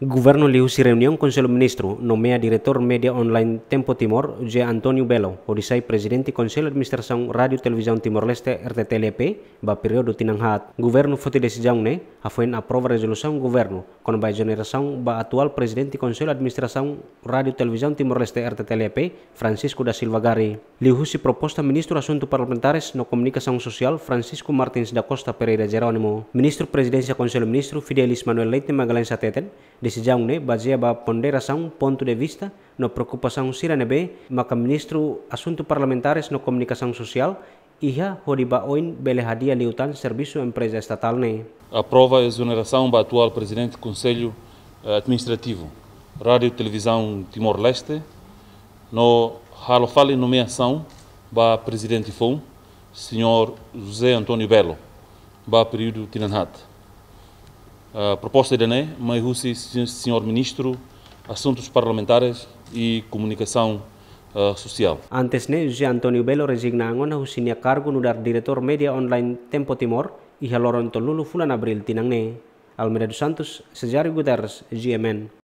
Governo Liu-se reuniu com o ministro, nomeia diretor média online Tempo Timor, G. Antônio Belo, odisai presidente Conselho de Administração Rádio Televisão Timor-Leste, RTTLP, ba período tinanghat. Governo foi decisão ne, a foi aprova resolução governo, com a generação ba atual presidente Conselho de Administração Rádio Televisão Timor-Leste, RTTLP, Francisco da Silva Gari. Liu-se proposta ministro assunto parlamentares no comunicação social, Francisco Martins da Costa Pereira Jerônimo. Ministro presidência Conselho Ministro, Fidelis Manuel Leite Magalhães Ateten, Desejamos-lhe, baseada ponderação, ponto de vista, na preocupação siranebe, maca Ministro Assunto Parlamentares na Comunicação Social, Iha oin Belehadia Liutan, Serviço Empresa Estatal NE. Aprova é a exoneração do atual Presidente do Conselho eh, Administrativo, Rádio e Televisão Timor-Leste, no Halofale nomeação do Presidente fun Sr. José Antônio Belo, do período Tinanhat a proposta de ANE, mas Russi, Sr. Ministro, Assuntos Parlamentares e Comunicação Uh, social. Antes o José Antonio Belo resigna angon husinia cargo dar diretor media online Tempo Timor e y jaloron tolulu fulan abril tinangne. Almeida dos Santos, Cesário Guterres, GMN.